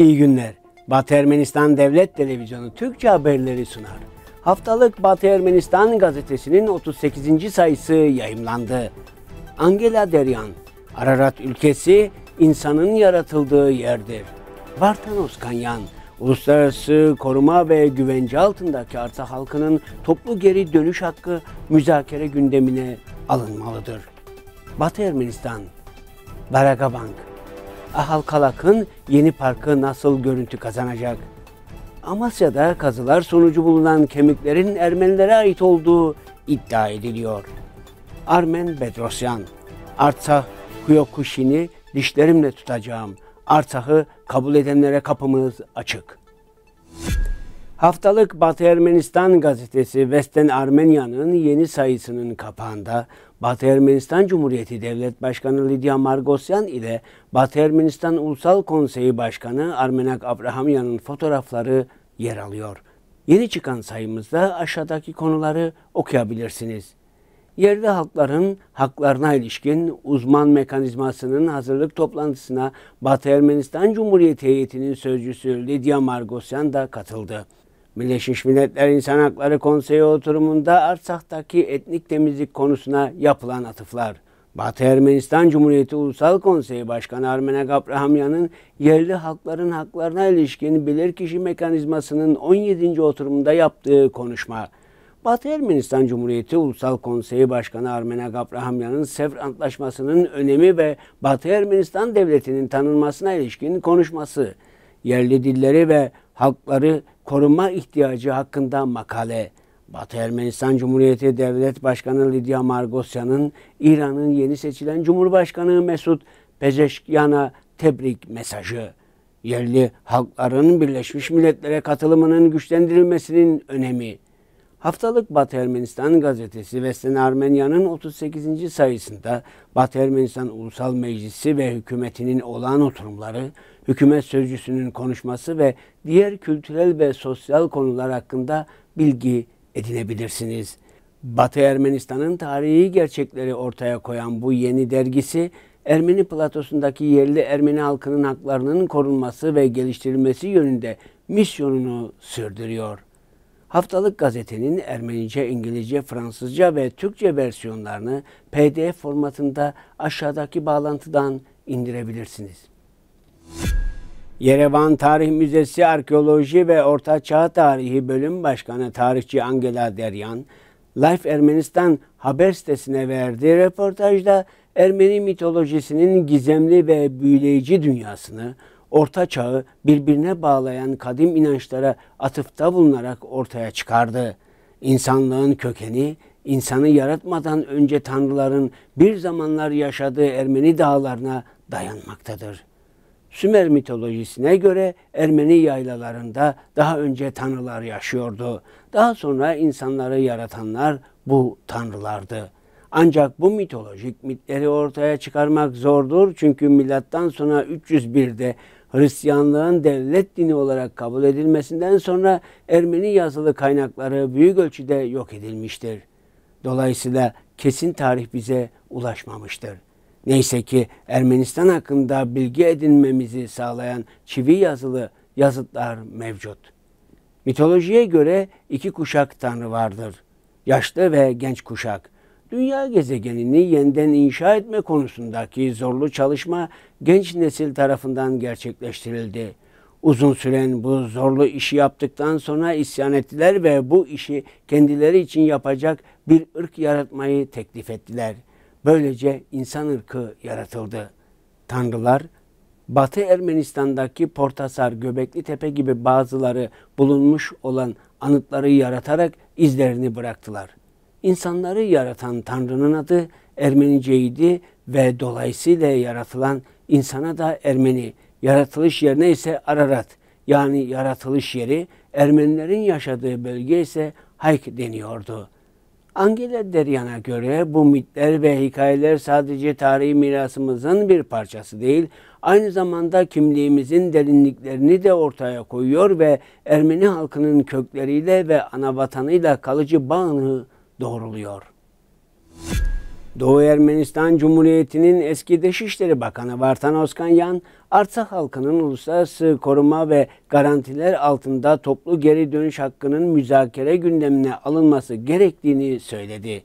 İyi günler. Batı Ermenistan Devlet Televizyonu Türkçe haberleri sunar. Haftalık Batı Ermenistan gazetesinin 38. sayısı yayımlandı. Angela Deryan, Ararat ülkesi insanın yaratıldığı yerdir. Vartan Kanyan, uluslararası koruma ve güvence altındaki arsa halkının toplu geri dönüş hakkı müzakere gündemine alınmalıdır. Batı Ermenistan, Baragabank, Ahalkalak'ın yeni parkı nasıl görüntü kazanacak? Amasya'da kazılar sonucu bulunan kemiklerin Ermenilere ait olduğu iddia ediliyor. Armen Bedrosyan, Artsah Kyokushin'i dişlerimle tutacağım. Artsah'ı kabul edenlere kapımız açık. Haftalık Batı Ermenistan gazetesi Vesten Armenya'nın yeni sayısının kapağında Batı Ermenistan Cumhuriyeti Devlet Başkanı Lidya Margosyan ile Batı Ermenistan Ulusal Konseyi Başkanı Armenak Abrahamyan'ın fotoğrafları yer alıyor. Yeni çıkan sayımızda aşağıdaki konuları okuyabilirsiniz. Yerli halkların haklarına ilişkin uzman mekanizmasının hazırlık toplantısına Batı Ermenistan Cumhuriyeti heyetinin sözcüsü Lidya Margosyan da katıldı. Birleşmiş Milletler İnsan Hakları Konseyi oturumunda Arsak'taki etnik temizlik konusuna yapılan atıflar, Batı Ermenistan Cumhuriyeti Ulusal Konseyi Başkanı Armena Gabrahamyan'ın yerli halkların haklarına ilişkin bilirkişi mekanizmasının 17. oturumunda yaptığı konuşma, Batı Ermenistan Cumhuriyeti Ulusal Konseyi Başkanı Armena Gabrahamyan'ın Sevr Antlaşması'nın önemi ve Batı Ermenistan Devleti'nin tanınmasına ilişkin konuşması, yerli dilleri ve halkları korunma ihtiyacı hakkında makale. Batı Ermenistan Cumhuriyeti Devlet Başkanı Lidya Margosyan'ın İran'ın yeni seçilen Cumhurbaşkanı Mesut Pezeşkiyan'a tebrik mesajı. Yerli halkların Birleşmiş Milletler'e katılımının güçlendirilmesinin önemi. Haftalık Batı Ermenistan gazetesi Vesten Armenya'nın 38. sayısında Batı Ermenistan Ulusal Meclisi ve hükümetinin olağan oturumları hükümet sözcüsünün konuşması ve diğer kültürel ve sosyal konular hakkında bilgi edinebilirsiniz. Batı Ermenistan'ın tarihi gerçekleri ortaya koyan bu yeni dergisi, Ermeni platosundaki yerli Ermeni halkının haklarının korunması ve geliştirilmesi yönünde misyonunu sürdürüyor. Haftalık gazetenin Ermenice, İngilizce, Fransızca ve Türkçe versiyonlarını PDF formatında aşağıdaki bağlantıdan indirebilirsiniz. Yerevan Tarih Müzesi Arkeoloji ve Orta Çağ Tarihi Bölüm Başkanı Tarihçi Angela Deryan, Life Ermenistan haber sitesine verdiği röportajda Ermeni mitolojisinin gizemli ve büyüleyici dünyasını, Orta Çağ'ı birbirine bağlayan kadim inançlara atıfta bulunarak ortaya çıkardı. İnsanlığın kökeni, insanı yaratmadan önce tanrıların bir zamanlar yaşadığı Ermeni dağlarına dayanmaktadır.'' Sümer mitolojisine göre Ermeni yaylalarında daha önce tanrılar yaşıyordu. Daha sonra insanları yaratanlar bu tanrılardı. Ancak bu mitolojik mitleri ortaya çıkarmak zordur çünkü milattan sonra 301'de Hristiyanlığın devlet dini olarak kabul edilmesinden sonra Ermeni yazılı kaynakları büyük ölçüde yok edilmiştir. Dolayısıyla kesin tarih bize ulaşmamıştır. Neyse ki Ermenistan hakkında bilgi edinmemizi sağlayan çivi yazılı yazıtlar mevcut. Mitolojiye göre iki kuşak tanrı vardır. Yaşlı ve genç kuşak. Dünya gezegenini yeniden inşa etme konusundaki zorlu çalışma genç nesil tarafından gerçekleştirildi. Uzun süren bu zorlu işi yaptıktan sonra isyan ettiler ve bu işi kendileri için yapacak bir ırk yaratmayı teklif ettiler.'' Böylece insan ırkı yaratıldı. Tanrılar, Batı Ermenistan'daki Portasar, Göbekli Tepe gibi bazıları bulunmuş olan anıtları yaratarak izlerini bıraktılar. İnsanları yaratan Tanrı'nın adı Ermeniceydi ve dolayısıyla yaratılan insana da Ermeni, yaratılış yerine ise Ararat yani yaratılış yeri, Ermenilerin yaşadığı bölge ise Hayk deniyordu.'' Angela Deryan'a göre bu mitler ve hikayeler sadece tarihi mirasımızın bir parçası değil, aynı zamanda kimliğimizin derinliklerini de ortaya koyuyor ve Ermeni halkının kökleriyle ve ana vatanıyla kalıcı bağını doğruluyor. Doğu Ermenistan Cumhuriyeti'nin eski Dışişleri Bakanı Vartan Oskanyan, Artsakh halkının uluslararası koruma ve garantiler altında toplu geri dönüş hakkının müzakere gündemine alınması gerektiğini söyledi.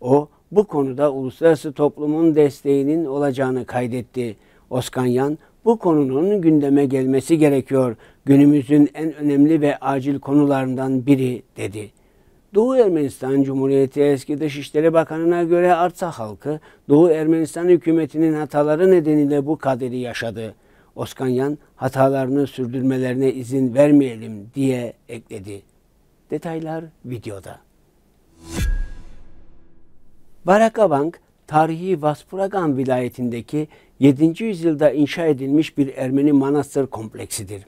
O, bu konuda uluslararası toplumun desteğinin olacağını kaydetti. Oskanyan, bu konunun gündeme gelmesi gerekiyor. Günümüzün en önemli ve acil konularından biri dedi. Doğu Ermenistan Cumhuriyeti eski Dışişleri Bakanı'na göre Artsa halkı Doğu Ermenistan hükümetinin hataları nedeniyle bu kaderi yaşadı. Oskanyan hatalarını sürdürmelerine izin vermeyelim diye ekledi. Detaylar videoda. Barakabank, tarihi Vaspuragan vilayetindeki 7. yüzyılda inşa edilmiş bir Ermeni manastır kompleksidir.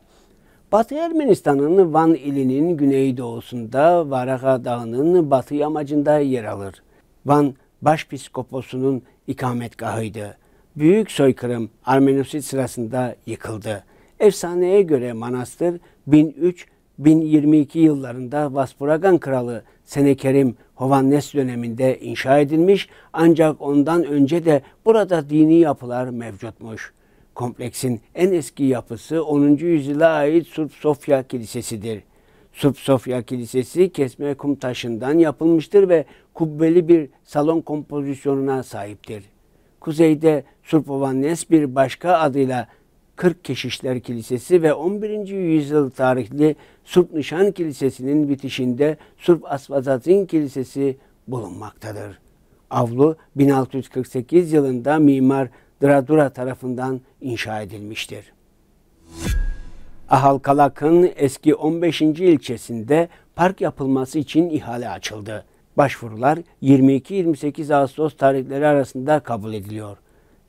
Batı Ermenistan'ın Van ilinin güneydoğusunda Varaka Dağı'nın batı yamacında yer alır. Van Başpiskoposu'nun ikametgahıydı. Büyük soykırım Armenosit sırasında yıkıldı. Efsaneye göre manastır 1003-1022 yıllarında Vaspuragan kralı Senekerim Hovannes döneminde inşa edilmiş ancak ondan önce de burada dini yapılar mevcutmuş. Kompleksin en eski yapısı 10. yüzyıla ait Surp Sofya Kilisesi'dir. Surp Sofya Kilisesi kesme kum taşından yapılmıştır ve kubbeli bir salon kompozisyonuna sahiptir. Kuzeyde Surp Ovannes bir başka adıyla 40 Keşişler Kilisesi ve 11. yüzyıl tarihli Surp Nişan Kilisesi'nin bitişinde Surp Asfazatin Kilisesi bulunmaktadır. Avlu 1648 yılında mimar Dradura tarafından inşa edilmiştir. Ahalkalak'ın eski 15. ilçesinde park yapılması için ihale açıldı. Başvurular 22-28 Ağustos tarihleri arasında kabul ediliyor.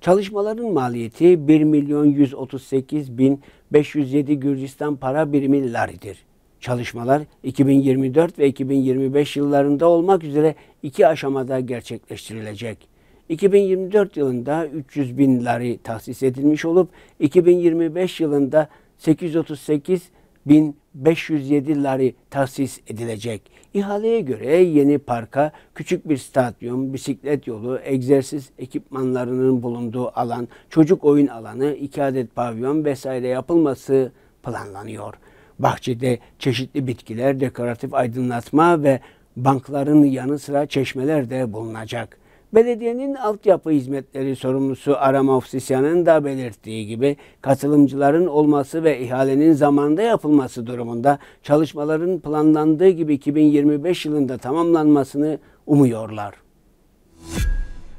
Çalışmaların maliyeti 1 milyon 138 bin 507 Gürcistan para birimi laridir. Çalışmalar 2024 ve 2025 yıllarında olmak üzere iki aşamada gerçekleştirilecek. 2024 yılında 300 bin lari tahsis edilmiş olup 2025 yılında 838 bin 507 lari tahsis edilecek. İhaleye göre yeni parka küçük bir stadyum, bisiklet yolu, egzersiz ekipmanlarının bulunduğu alan, çocuk oyun alanı, iki adet pavyon vesaire yapılması planlanıyor. Bahçede çeşitli bitkiler, dekoratif aydınlatma ve bankların yanı sıra çeşmeler de bulunacak.'' Belediyenin altyapı hizmetleri sorumlusu Aram Ofsisyan'ın da belirttiği gibi katılımcıların olması ve ihalenin zamanda yapılması durumunda çalışmaların planlandığı gibi 2025 yılında tamamlanmasını umuyorlar.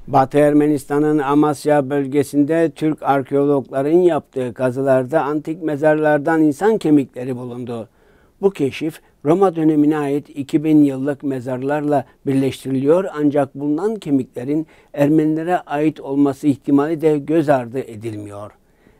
Batı Ermenistan'ın Amasya bölgesinde Türk arkeologların yaptığı kazılarda antik mezarlardan insan kemikleri bulundu. Bu keşif Roma dönemine ait 2000 yıllık mezarlarla birleştiriliyor ancak bulunan kemiklerin Ermenilere ait olması ihtimali de göz ardı edilmiyor.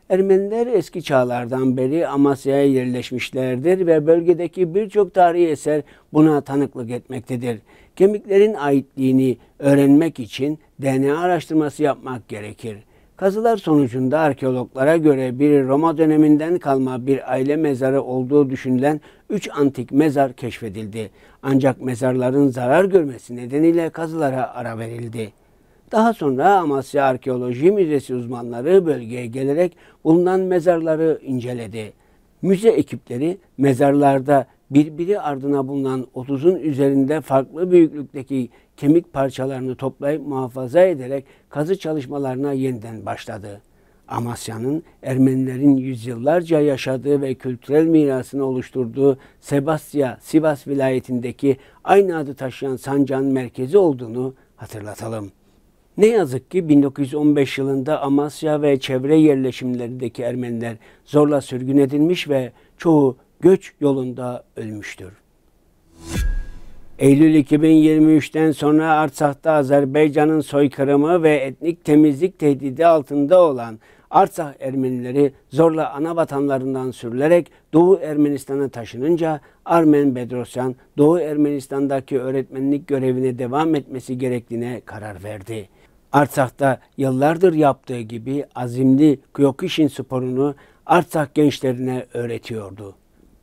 Ermeniler eski çağlardan beri Amasya'ya yerleşmişlerdir ve bölgedeki birçok tarihi eser buna tanıklık etmektedir. Kemiklerin aitliğini öğrenmek için DNA araştırması yapmak gerekir. Kazılar sonucunda arkeologlara göre bir Roma döneminden kalma bir aile mezarı olduğu düşünülen 3 antik mezar keşfedildi. Ancak mezarların zarar görmesi nedeniyle kazılara ara verildi. Daha sonra Amasya Arkeoloji Müzesi uzmanları bölgeye gelerek bulunan mezarları inceledi. Müze ekipleri mezarlarda birbiri ardına bulunan 30'un üzerinde farklı büyüklükteki kemik parçalarını toplayıp muhafaza ederek kazı çalışmalarına yeniden başladı. Amasya'nın Ermenilerin yüzyıllarca yaşadığı ve kültürel mirasını oluşturduğu Sebastya, Sivas vilayetindeki aynı adı taşıyan sancağın merkezi olduğunu hatırlatalım. Ne yazık ki 1915 yılında Amasya ve çevre yerleşimlerindeki Ermeniler zorla sürgün edilmiş ve çoğu göç yolunda ölmüştür. Eylül 2023'ten sonra Artsak'ta Azerbaycan'ın soykırımı ve etnik temizlik tehdidi altında olan Artsakh Ermenileri zorla ana vatanlarından sürülerek Doğu Ermenistan'a taşınınca Armen Bedrosyan Doğu Ermenistan'daki öğretmenlik görevine devam etmesi gerektiğine karar verdi. Artsak'ta yıllardır yaptığı gibi azimli Kyokushin sporunu Artsakh gençlerine öğretiyordu.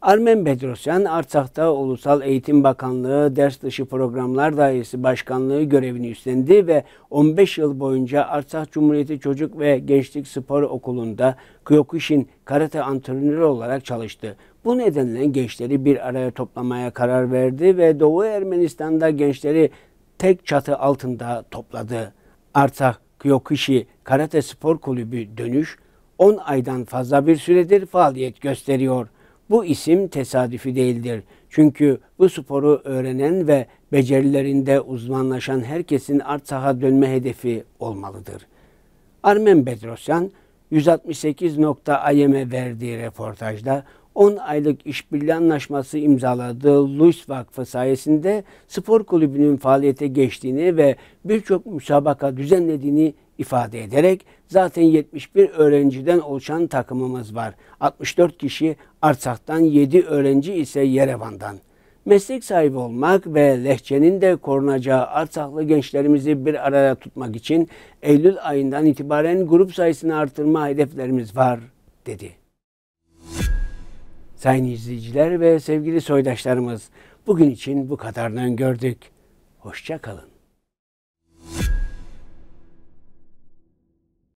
Armen Bedrosyan, Artsakh'ta Ulusal Eğitim Bakanlığı Ders Dışı Programlar Dairesi Başkanlığı görevini üstlendi ve 15 yıl boyunca Artsakh Cumhuriyeti Çocuk ve Gençlik Spor Okulu'nda Kyokushin karate antrenörü olarak çalıştı. Bu nedenle gençleri bir araya toplamaya karar verdi ve Doğu Ermenistan'da gençleri tek çatı altında topladı. Artsakh Kyokushi Karate Spor Kulübü Dönüş 10 aydan fazla bir süredir faaliyet gösteriyor. Bu isim tesadüfi değildir. Çünkü bu sporu öğrenen ve becerilerinde uzmanlaşan herkesin art saha dönme hedefi olmalıdır. Armen Bedrosyan 168.im'e verdiği reportajda 10 aylık işbirliği anlaşması imzaladığı Luis Vakfı sayesinde spor kulübünün faaliyete geçtiğini ve birçok müsabaka düzenlediğini ifade ederek zaten 71 öğrenciden oluşan takımımız var. 64 kişi Artsak'tan, 7 öğrenci ise Yerevan'dan. Meslek sahibi olmak ve lehçenin de korunacağı Artsaklı gençlerimizi bir araya tutmak için Eylül ayından itibaren grup sayısını artırma hedeflerimiz var, dedi. Sayın izleyiciler ve sevgili soydaşlarımız, bugün için bu kadarını gördük. Hoşça kalın.